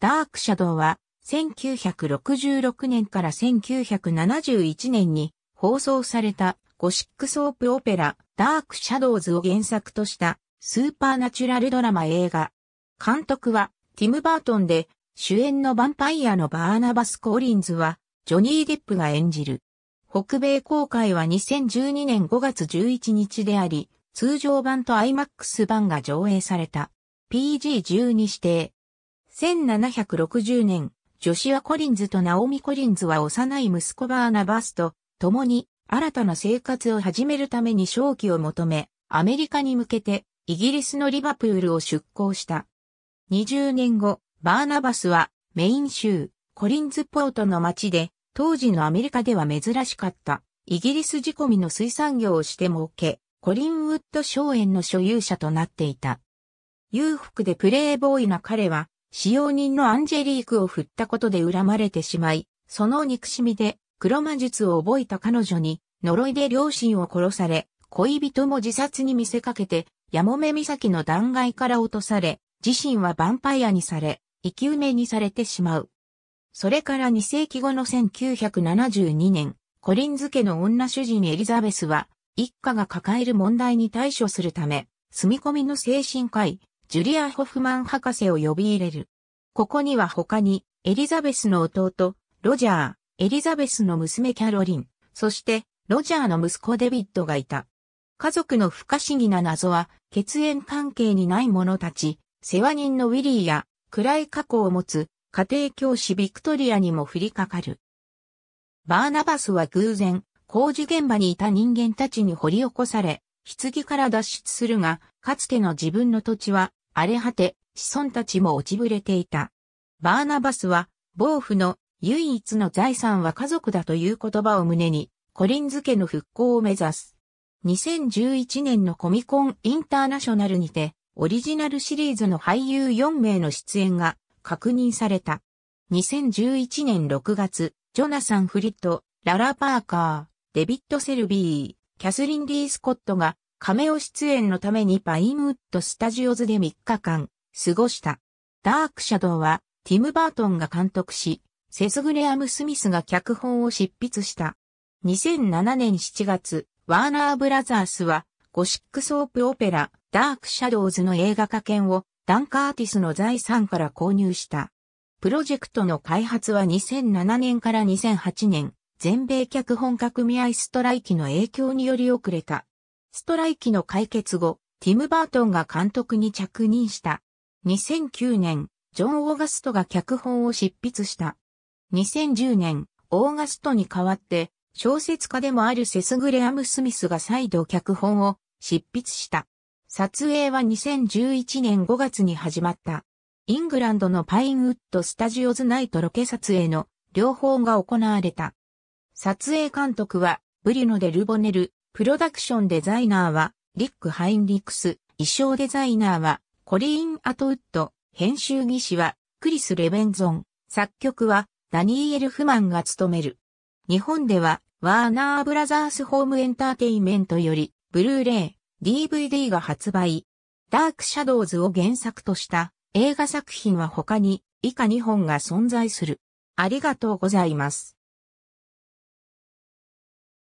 ダークシャドウは1966年から1971年に放送されたゴシックソープオペラダークシャドウズを原作としたスーパーナチュラルドラマ映画。監督はティム・バートンで主演のヴァンパイアのバーナバス・コーリンズはジョニー・デップが演じる。北米公開は2012年5月11日であり、通常版と IMAX 版が上映された。PG12 指定。1760年、ジョシュア・コリンズとナオミ・コリンズは幼い息子バーナバスと共に新たな生活を始めるために正気を求め、アメリカに向けてイギリスのリバプールを出港した。20年後、バーナバスはメイン州コリンズポートの町で当時のアメリカでは珍しかったイギリス仕込みの水産業をして儲け、コリンウッド荘園の所有者となっていた。裕福でプレイボーイな彼は使用人のアンジェリークを振ったことで恨まれてしまい、その憎しみで黒魔術を覚えた彼女に呪いで両親を殺され、恋人も自殺に見せかけて、ヤモメ岬の断崖から落とされ、自身はヴァンパイアにされ、生き埋めにされてしまう。それから2世紀後の1972年、コリンズ家の女主人エリザベスは、一家が抱える問題に対処するため、住み込みの精神科医、ジュリア・ホフマン博士を呼び入れる。ここには他に、エリザベスの弟、ロジャー、エリザベスの娘キャロリン、そして、ロジャーの息子デビッドがいた。家族の不可思議な謎は、血縁関係にない者たち、世話人のウィリーや、暗い過去を持つ、家庭教師ビクトリアにも降りかかる。バーナバスは偶然、工事現場にいた人間たちに掘り起こされ、棺から脱出するが、かつての自分の土地は荒れ果て、子孫たちも落ちぶれていた。バーナバスは、暴風の唯一の財産は家族だという言葉を胸に、コリンズ家の復興を目指す。2011年のコミコンインターナショナルにて、オリジナルシリーズの俳優4名の出演が確認された。2011年6月、ジョナサン・フリット、ララ・パーカー、デビッド・セルビー、キャスリン・リー・スコットがカメオ出演のためにパインウッドスタジオズで3日間過ごした。ダークシャドウはティム・バートンが監督し、セス・グレアム・スミスが脚本を執筆した。2007年7月、ワーナーブラザースはゴシックソープオペラダークシャドウズの映画化権をダン・カーティスの財産から購入した。プロジェクトの開発は2007年から2008年、全米脚本家組合ストライキの影響により遅れた。ストライキの解決後、ティム・バートンが監督に着任した。2009年、ジョン・オーガストが脚本を執筆した。2010年、オーガストに代わって、小説家でもあるセス・グレアム・スミスが再度脚本を執筆した。撮影は2011年5月に始まった。イングランドのパインウッド・スタジオズナイトロケ撮影の両方が行われた。撮影監督はブリュノ・デルボネル、プロダクションデザイナーは、リック・ハインリクス、衣装デザイナーは、コリーン・アトウッド、編集技師は、クリス・レベンゾン、作曲は、ダニーエル・フマンが務める。日本では、ワーナーブラザースホームエンターテイメントより、ブルーレイ、DVD が発売。ダークシャドウズを原作とした映画作品は他に以下2本が存在する。ありがとうございます。